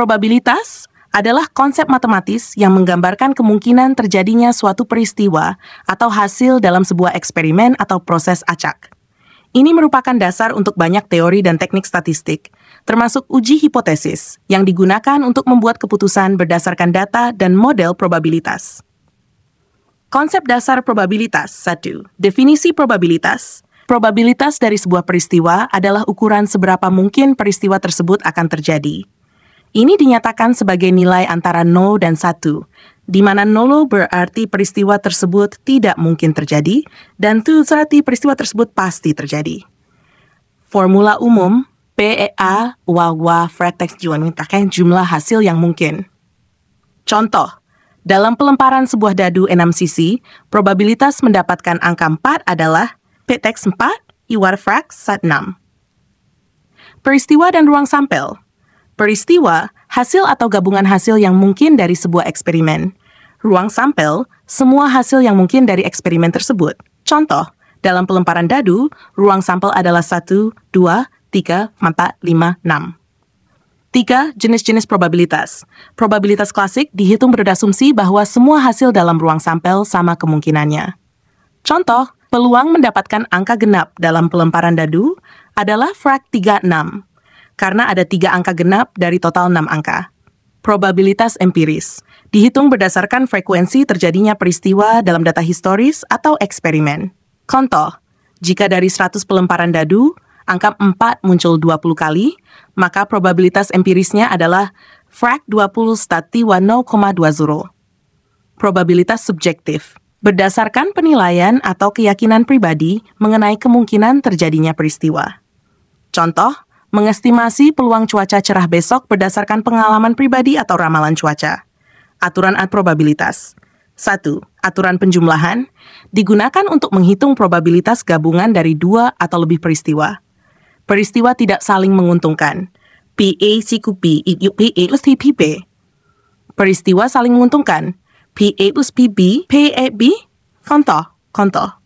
Probabilitas adalah konsep matematis yang menggambarkan kemungkinan terjadinya suatu peristiwa atau hasil dalam sebuah eksperimen atau proses acak. Ini merupakan dasar untuk banyak teori dan teknik statistik, termasuk uji hipotesis yang digunakan untuk membuat keputusan berdasarkan data dan model probabilitas. Konsep dasar probabilitas satu Definisi probabilitas. Probabilitas dari sebuah peristiwa adalah ukuran seberapa mungkin peristiwa tersebut akan terjadi. Ini dinyatakan sebagai nilai antara 0 dan 1, di mana 0 berarti peristiwa tersebut tidak mungkin terjadi, dan 2 berarti peristiwa tersebut pasti terjadi. Formula umum, PEA, WAWA, Fretex juga menyatakan jumlah hasil yang mungkin. Contoh, dalam pelemparan sebuah dadu 6 sisi, probabilitas mendapatkan angka 4 adalah PTX 4, iwar 1 6. Peristiwa dan ruang sampel peristiwa, hasil atau gabungan hasil yang mungkin dari sebuah eksperimen. Ruang sampel, semua hasil yang mungkin dari eksperimen tersebut. Contoh, dalam pelemparan dadu, ruang sampel adalah 1, 2, 3, 4, 5, 6. Tiga Jenis-jenis probabilitas. Probabilitas klasik dihitung berdasumsi bahwa semua hasil dalam ruang sampel sama kemungkinannya. Contoh, peluang mendapatkan angka genap dalam pelemparan dadu adalah frak 36, karena ada tiga angka genap dari total enam angka. Probabilitas empiris dihitung berdasarkan frekuensi terjadinya peristiwa dalam data historis atau eksperimen. Contoh, jika dari 100 pelemparan dadu, angka 4 muncul 20 kali, maka probabilitas empirisnya adalah frak 20 stati 1,20. Probabilitas subjektif berdasarkan penilaian atau keyakinan pribadi mengenai kemungkinan terjadinya peristiwa. Contoh, mengestimasi peluang cuaca cerah besok berdasarkan pengalaman pribadi atau ramalan cuaca. Aturan ad probabilitas. 1. Aturan penjumlahan digunakan untuk menghitung probabilitas gabungan dari dua atau lebih peristiwa. Peristiwa tidak saling menguntungkan. PA siku P, PA plus P. Peristiwa saling menguntungkan. PA plus PB, PAB, Contoh, contoh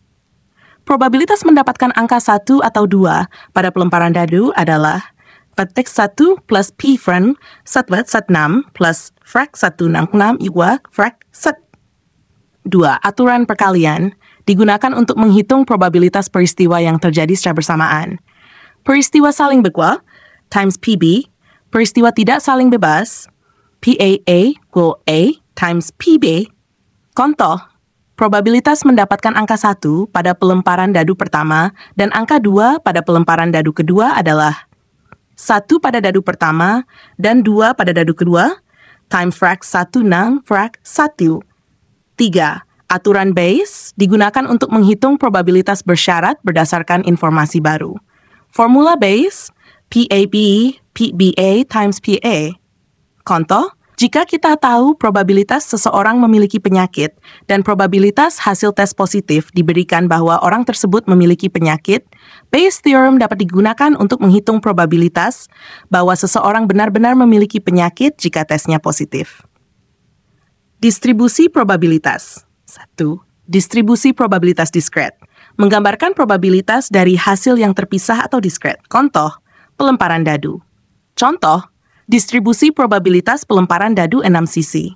probabilitas mendapatkan angka 1 atau 2 pada pelemparan dadu adalah petik 1 plus p friend satwet sat 6 plus frak 166 iwa frak set 2. Aturan perkalian digunakan untuk menghitung probabilitas peristiwa yang terjadi secara bersamaan. Peristiwa saling begua times PB, peristiwa tidak saling bebas, PAA equal A times PB. Contoh, probabilitas mendapatkan angka 1 pada pelemparan dadu pertama dan angka 2 pada pelemparan dadu kedua adalah 1 pada dadu pertama dan 2 pada dadu kedua, time frag 1 nang frag 1. 3. Aturan Bayes digunakan untuk menghitung probabilitas bersyarat berdasarkan informasi baru. Formula Bayes, PAB, e, PBA times PA. Contoh, jika kita tahu probabilitas seseorang memiliki penyakit dan probabilitas hasil tes positif diberikan bahwa orang tersebut memiliki penyakit, Bayes theorem dapat digunakan untuk menghitung probabilitas bahwa seseorang benar-benar memiliki penyakit jika tesnya positif. Distribusi probabilitas. 1. Distribusi probabilitas diskret menggambarkan probabilitas dari hasil yang terpisah atau diskret. Contoh, pelemparan dadu. Contoh, Distribusi probabilitas pelemparan dadu 6 sisi.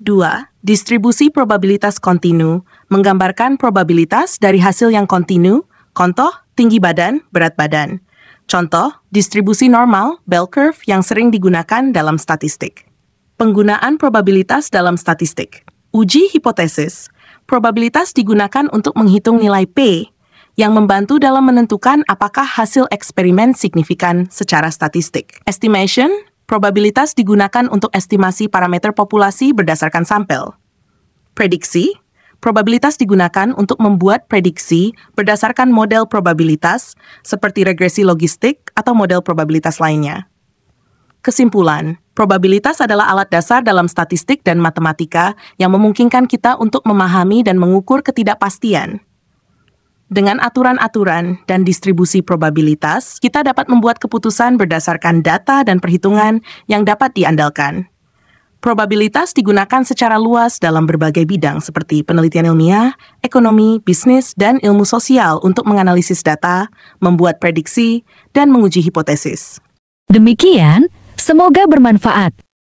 2. Distribusi probabilitas kontinu menggambarkan probabilitas dari hasil yang kontinu, contoh tinggi badan, berat badan. Contoh, distribusi normal, bell curve yang sering digunakan dalam statistik. Penggunaan probabilitas dalam statistik. Uji hipotesis. Probabilitas digunakan untuk menghitung nilai P yang membantu dalam menentukan apakah hasil eksperimen signifikan secara statistik. Estimation probabilitas digunakan untuk estimasi parameter populasi berdasarkan sampel. Prediksi, probabilitas digunakan untuk membuat prediksi berdasarkan model probabilitas seperti regresi logistik atau model probabilitas lainnya. Kesimpulan, probabilitas adalah alat dasar dalam statistik dan matematika yang memungkinkan kita untuk memahami dan mengukur ketidakpastian. Dengan aturan-aturan dan distribusi probabilitas, kita dapat membuat keputusan berdasarkan data dan perhitungan yang dapat diandalkan. Probabilitas digunakan secara luas dalam berbagai bidang seperti penelitian ilmiah, ekonomi, bisnis, dan ilmu sosial untuk menganalisis data, membuat prediksi, dan menguji hipotesis. Demikian, semoga bermanfaat.